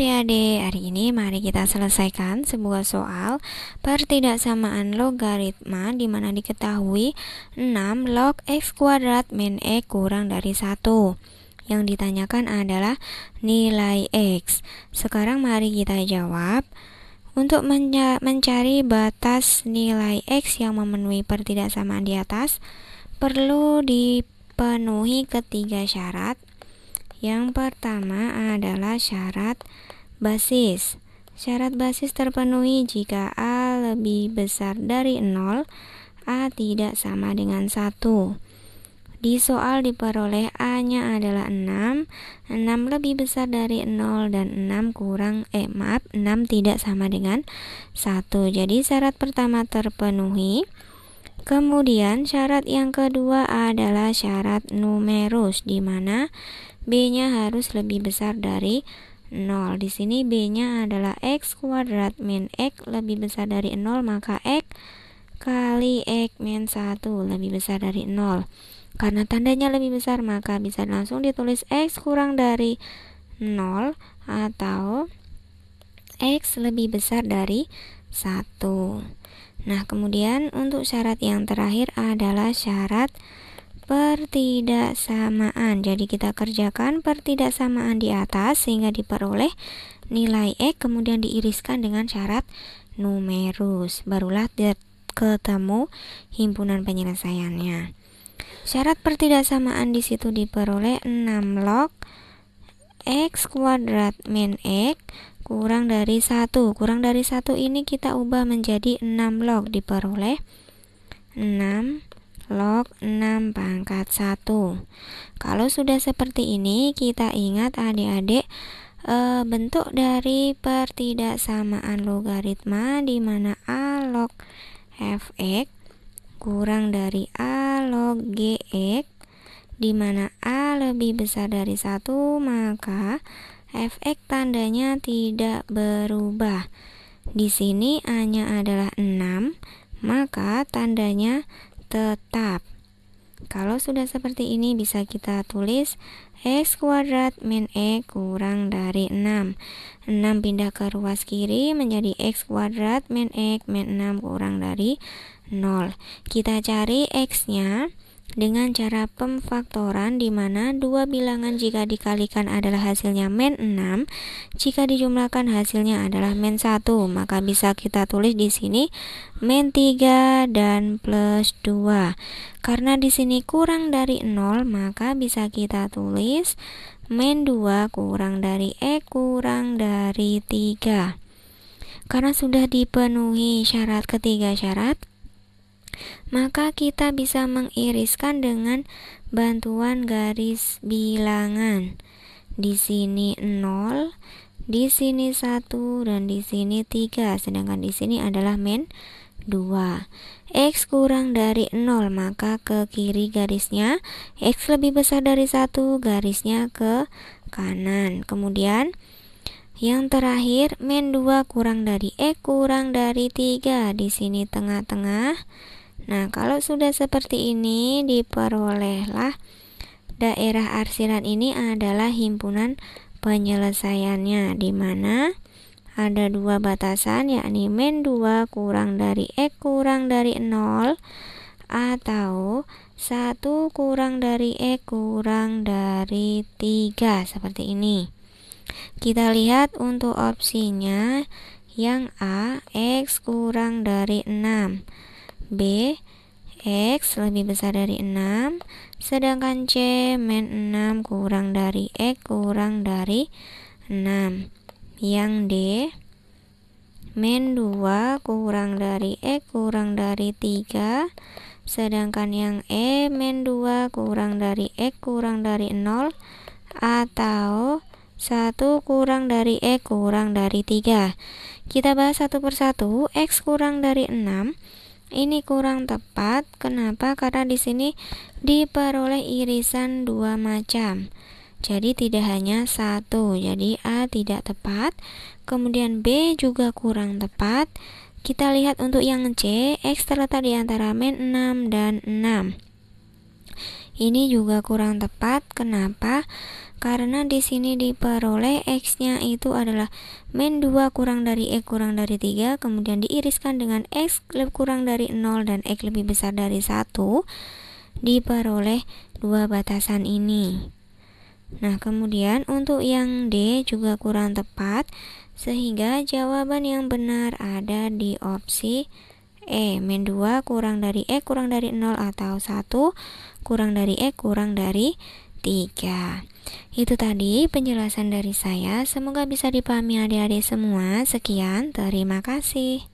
adik-adik, hari ini mari kita selesaikan sebuah soal pertidaksamaan logaritma di mana diketahui 6 log x kuadrat min e kurang dari 1. Yang ditanyakan adalah nilai x. Sekarang mari kita jawab. Untuk mencari batas nilai x yang memenuhi pertidaksamaan di atas, perlu dipenuhi ketiga syarat yang pertama adalah syarat basis. Syarat basis terpenuhi jika A lebih besar dari 0, A tidak sama dengan 1. Di soal diperoleh A-nya adalah 6, 6 lebih besar dari 0 dan 6 kurang, eh maaf, 6 tidak sama dengan 1. Jadi syarat pertama terpenuhi. Kemudian syarat yang kedua adalah syarat numerus di mana B-nya harus lebih besar dari 0. Di sini B-nya adalah X kuadrat min X lebih besar dari 0 maka X kali X min 1 lebih besar dari 0. Karena tandanya lebih besar maka bisa langsung ditulis X kurang dari 0 atau X lebih besar dari 1. Nah, kemudian untuk syarat yang terakhir adalah syarat pertidaksamaan. Jadi kita kerjakan pertidaksamaan di atas sehingga diperoleh nilai X e, kemudian diiriskan dengan syarat numerus. Barulah ketemu himpunan penyelesaiannya. Syarat pertidaksamaan di situ diperoleh 6 log X kuadrat min X kurang dari satu kurang dari satu ini kita ubah menjadi 6 log diperoleh 6 log 6 pangkat 1 kalau sudah seperti ini kita ingat adik-adik e, bentuk dari pertidaksamaan logaritma di mana A log fx kurang dari A log gx di mana A lebih besar dari satu maka fx tandanya tidak berubah. Di sini A-nya adalah 6, maka tandanya tetap. Kalau sudah seperti ini bisa kita tulis X kuadrat min E kurang dari 6 6 pindah ke ruas kiri menjadi X kuadrat min E min 6 kurang dari 0 Kita cari X-nya dengan cara pemfaktoran di mana dua bilangan jika dikalikan adalah hasilnya men 6, jika dijumlahkan hasilnya adalah men 1, maka bisa kita tulis di sini men 3 dan plus 2. Karena di sini kurang dari 0, maka bisa kita tulis men 2 kurang dari E kurang dari 3. Karena sudah dipenuhi syarat ketiga syarat, maka kita bisa mengiriskan dengan bantuan garis bilangan. Di sini 0, di sini 1 dan di sini 3, sedangkan di sini adalah men 2 X kurang dari 0 maka ke kiri garisnya X lebih besar dari 1 garisnya ke kanan kemudian yang terakhir, men 2 kurang dari E kurang dari 3. Di sini tengah-tengah Nah, kalau sudah seperti ini diperolehlah daerah arsiran ini adalah himpunan penyelesaiannya di mana ada dua batasan yakni min 2 kurang dari X kurang dari 0 atau 1 kurang dari e kurang dari 3 seperti ini kita lihat untuk opsinya yang A X kurang dari 6 B X lebih besar dari 6 Sedangkan C min 6 kurang dari X kurang dari 6 Yang D min 2 kurang dari X kurang dari 3 Sedangkan yang E min 2 kurang dari X kurang dari 0 Atau 1 kurang dari E kurang dari 3 Kita bahas satu persatu X kurang dari 6 ini kurang tepat. Kenapa? Karena di sini diperoleh irisan dua macam. Jadi tidak hanya satu. Jadi A tidak tepat. Kemudian B juga kurang tepat. Kita lihat untuk yang C, X terletak di antara min 6 dan 6. Ini juga kurang tepat. Kenapa? karena di sini diperoleh x-nya itu adalah min 2 kurang dari e kurang dari 3 kemudian diiriskan dengan x lebih kurang dari 0 dan x lebih besar dari 1 diperoleh dua batasan ini nah kemudian untuk yang D juga kurang tepat sehingga jawaban yang benar ada di opsi E min 2 kurang dari E kurang dari 0 atau 1 kurang dari E kurang dari 3. Itu tadi penjelasan dari saya. Semoga bisa dipahami adik-adik semua. Sekian, terima kasih.